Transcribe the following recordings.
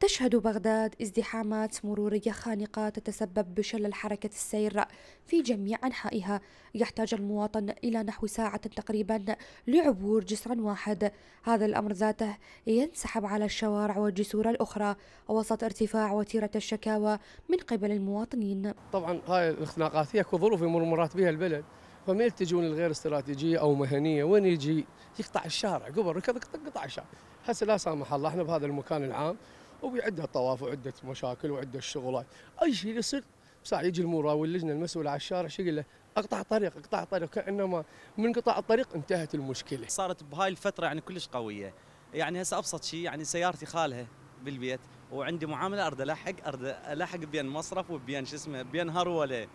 تشهد بغداد ازدحامات مرورية خانقة تتسبب بشلل حركة السير في جميع أنحائها يحتاج المواطن إلى نحو ساعة تقريبا لعبور جسر واحد هذا الأمر ذاته ينسحب على الشوارع والجسور الأخرى وسط ارتفاع وتيرة الشكاوى من قبل المواطنين طبعا هاي الاختناقات هي ظروف مرات بها البلد فما يلتجون لغير استراتيجيه او مهنيه وين يجي يقطع الشارع قبل ركض قطع الشارع هسه لا سامح الله احنا بهذا المكان العام وعندها طواف وعده مشاكل وعده شغلات اي شيء يصير ساعة يجي المراول اللجنه المسؤوله على الشارع شو يقول له اقطع طريق اقطع طريق كانما من قطع الطريق انتهت المشكله صارت بهاي الفتره يعني كلش قويه يعني هسه ابسط شيء يعني سيارتي خالها بالبيت وعندي معامله ارد الحق ارد الحق بين مصرف وبين شو اسمه بين هروله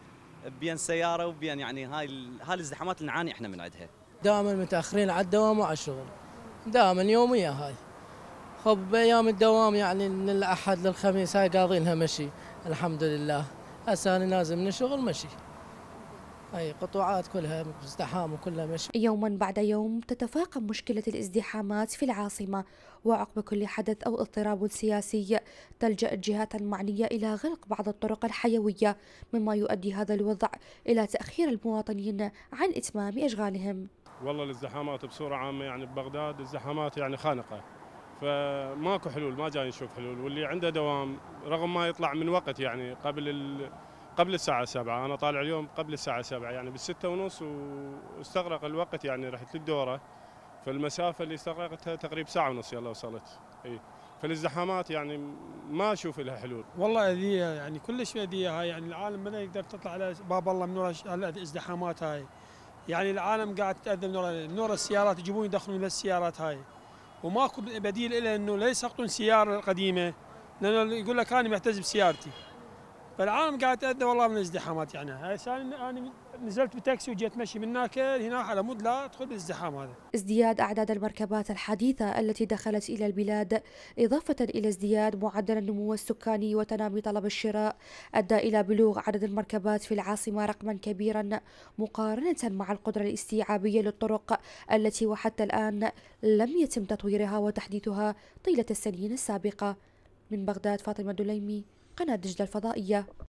بين سياره وبين يعني هاي هاي الازدحامات اللي نعاني احنا من عندها دائما متاخرين على الدوام وعلى الشغل دائما يوميه هاي خب ايام الدوام يعني من الاحد للخميس هاي قاضينها مشي الحمد لله هسه انا نازل من الشغل مشي أي قطوعات كلها ازدحام وكلها مشي يوما بعد يوم تتفاقم مشكلة الازدحامات في العاصمة وعقب كل حدث أو اضطراب سياسي تلجأ الجهات المعنية إلى غلق بعض الطرق الحيوية مما يؤدي هذا الوضع إلى تأخير المواطنين عن إتمام أشغالهم والله الازدحامات بصورة عامة يعني ببغداد الزحامات يعني خانقة فماكو حلول ما جاي نشوف حلول واللي عنده دوام رغم ما يطلع من وقت يعني قبل ال... قبل الساعة 7 أنا طالع اليوم قبل الساعة 7 يعني بال6 ونص واستغرق الوقت يعني رحت للدورة فالمسافة اللي استغرقتها تقريبا ساعة ونص يلا وصلت اي فالازدحامات يعني ما اشوف لها حلول والله اذيه يعني كلش اذيه هاي يعني العالم ما يقدر تطلع على باب الله من ورا الازدحامات هاي يعني العالم قاعد تتاذى من ورا السيارات يجيبون يدخلون للسيارات هاي وماكو بديل إلى أنه لا يسقطون سيارة قديمة لأنه يقول لك أنا معتز بسيارتي فالعالم قاعد تاذى والله من الازدحامات يعني هسه انا نزلت بتاكسي وجيت مشي من هناك هنا على مود لا ادخل بالازدحام هذا. ازدياد اعداد المركبات الحديثه التي دخلت الى البلاد اضافه الى ازدياد معدل النمو السكاني وتنامي طلب الشراء ادى الى بلوغ عدد المركبات في العاصمه رقما كبيرا مقارنه مع القدره الاستيعابيه للطرق التي وحتى الان لم يتم تطويرها وتحديثها طيله السنين السابقه. من بغداد فاطمه دليمي قناة دجلة الفضائية